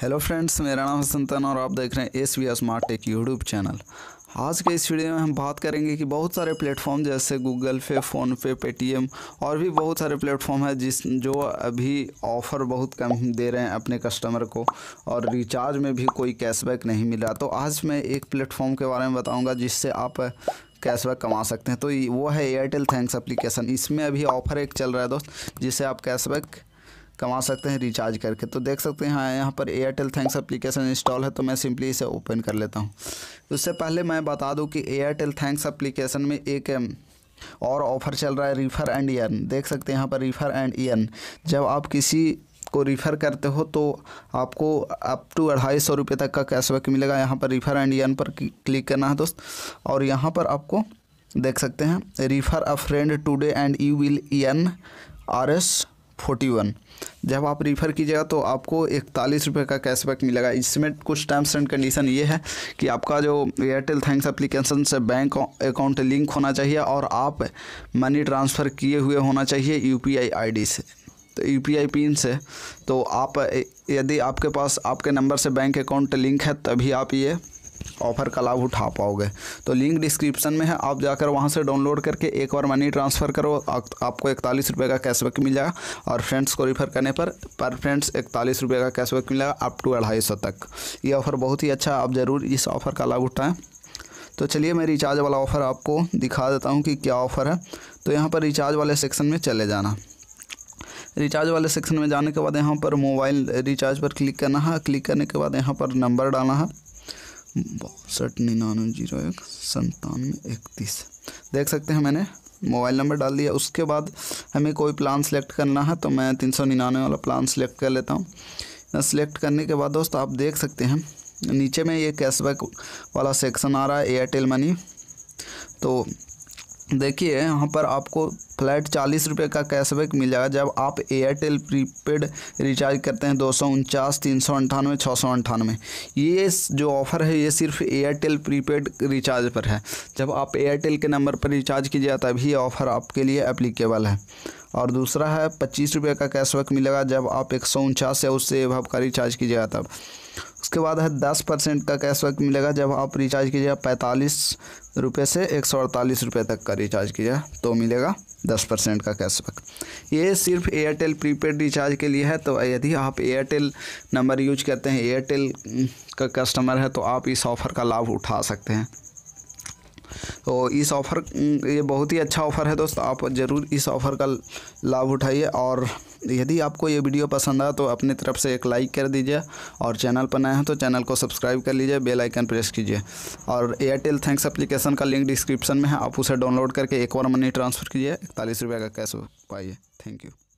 hello friends मेरा नाम संतन और आप देख रहे हैं S V smart tech YouTube channel आज के इस वीडियो में हम बात करेंगे कि बहुत सारे प्लेटफॉर्म जैसे गूगल पे फ़ोनपे पेटीएम और भी बहुत सारे प्लेटफॉर्म हैं जिस जो अभी ऑफ़र बहुत कम दे रहे हैं अपने कस्टमर को और रिचार्ज में भी कोई कैशबैक नहीं मिल रहा तो आज मैं एक प्लेटफॉर्म के बारे में बताऊँगा जिससे आप कैशबैक कमा सकते हैं तो वो है एयरटेल थैंक्स एप्लीकेशन इसमें अभी ऑफर एक चल रहा है दोस्त जिससे आप कैशबैक कमा सकते हैं रिचार्ज करके तो देख सकते हैं हाँ यहाँ पर एयरटेल थैंक्स एप्लीकेशन इंस्टॉल है तो मैं सिंपली इसे ओपन कर लेता हूँ उससे पहले मैं बता दूँ कि एयरटेल थैंक्स एप्लीकेशन में एक और ऑफर चल रहा है रिफ़र एंड ईयन देख सकते हैं यहाँ पर रिफ़र एंड ईयन जब आप किसी को रिफ़र करते हो तो आपको अप टू अढ़ाई सौ रुपये तक का कैशबैक मिलेगा यहाँ पर रिफ़र एंड ईयन पर क्लिक करना है दोस्त और यहाँ पर आपको देख सकते हैं refer a friend today and you will earn R S forty one जब आप रिफ़र कीजिएगा तो आपको इकतालीस रुपये का कैशबैक मिलेगा इसमें कुछ टर्म्स एंड कंडीशन ये है कि आपका जो एयरटेल थैंक्स एप्लीकेशन से बैंक अकाउंट लिंक होना चाहिए और आप मनी ट्रांसफ़र किए हुए होना चाहिए यू पी से तो यू पी आई पिन से तो आप यदि आपके पास आपके नंबर से बैंक अकाउंट लिंक है तभी आप ये ऑफर का लाभ उठा पाओगे तो लिंक डिस्क्रिप्शन में है आप जाकर वहाँ से डाउनलोड करके एक बार मनी ट्रांसफ़र करो आपको इकतालीस रुपये का कैशबैक मिल जाएगा और फ्रेंड्स को रिफ़र करने पर पर फ्रेंड्स इकतालीस रुपये का कैशबैक मिलेगा अप टू अढ़ाई सौ तक ये ऑफ़र बहुत ही अच्छा है आप ज़रूर इस ऑफ़र का लाभ उठाएँ तो चलिए मैं रिचार्ज वाला ऑफ़र आपको दिखा देता हूँ कि क्या ऑफ़र है तो यहाँ पर रिचार्ज वाले सेक्शन में चले जाना रिचार्ज वाले सेक्शन में जाने के बाद यहाँ पर मोबाइल रिचार्ज पर क्लिक करना है क्लिक करने के बाद यहाँ पर नंबर डालना है बासठ निन्यानवे जीरो एक संतानवे इकतीस देख सकते हैं मैंने मोबाइल नंबर डाल दिया उसके बाद हमें कोई प्लान सेलेक्ट करना है तो मैं तीन सौ निन्यानवे वाला प्लान सेलेक्ट कर लेता हूँ सेलेक्ट करने के बाद दोस्त आप देख सकते हैं नीचे में ये कैशबैक वाला सेक्शन आ रहा है एयरटेल मनी तो देखिए यहाँ पर आपको फ्लैट चालीस रुपये का कैशबैक मिल जाएगा जब आप एयरटेल प्रीपेड रिचार्ज करते हैं दो सौ उनचास तीन सौ अंठानवे छः सौ अंठानवे ये जो ऑफ़र है ये सिर्फ एयरटेल प्रीपेड रिचार्ज पर है जब आप एयरटेल के नंबर पर रिचार्ज कीजिए तभी ये ऑफ़र आपके लिए एप्लीकेबल है और दूसरा है पच्चीस रुपये का कैशबैक मिलेगा जब आप एक सौ उनचास या उससे अब रिचार्ज कीजिएगा तब उसके बाद है दस परसेंट का कैशबैक मिलेगा जब आप रिचार्ज कीजिएगा पैंतालीस रुपये से एक सौ अड़तालीस रुपये तक का रिचार्ज कीजिएगा तो मिलेगा दस परसेंट का कैशबैक ये सिर्फ एयरटेल प्रीपेड रिचार्ज के लिए है तो यदि आप एयरटेल नंबर यूज करते हैं एयरटेल का कस्टमर है तो आप इस ऑफ़र का लाभ उठा सकते हैं तो इस ऑफ़र ये बहुत ही अच्छा ऑफ़र है दोस्त आप ज़रूर इस ऑफ़र का लाभ उठाइए और यदि आपको ये वीडियो पसंद आया तो अपनी तरफ से एक लाइक कर दीजिए और चैनल पर नए हैं तो चैनल को सब्सक्राइब कर लीजिए बेल आइकन प्रेस कीजिए और एयरटेल थैंक्स एप्लीकेशन का लिंक डिस्क्रिप्शन में है आप उसे डाउनलोड करके एक बार मनी ट्रांसफ़र कीजिए इकतालीस रुपये का कैश पाइए थैंक यू